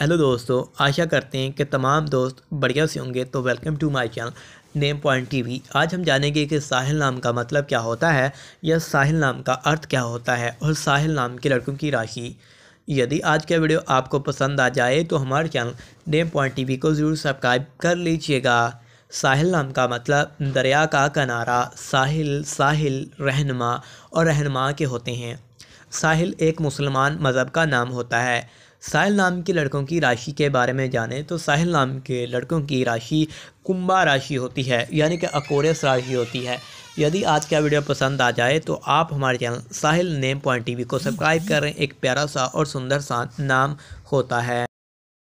hello दोस्तों आशा करते हैं कि तमाम दोस्त बढ़िया से होंगे तो welcome to my channel name point TV आज हम जानेंगे कि साहिल नाम का मतलब क्या होता है या साहिल नाम का अर्थ क्या होता है और साहिल नाम के लड़कों की राशि यदि आज का वीडियो आपको पसंद आ जाए तो हमारे चैनल नेम पॉइंट टी को ज़रूर सब्सक्राइब कर लीजिएगा साहिल नाम का मतलब दरिया का किनारा साहिल साहिल रहनमा और रहनमा के होते हैं साहिल एक मुसलमान मज़हब का नाम होता है साहिल नाम के लड़कों की राशि के बारे में जानें तो साहिल नाम के लड़कों की राशि कुंभा राशि होती है यानी कि अकोरेस राशि होती है यदि आज का वीडियो पसंद आ जाए तो आप हमारे channel Sahil name point TV को सब्सक्राइब करें एक प्यारा सा और सुंदर सा नाम होता है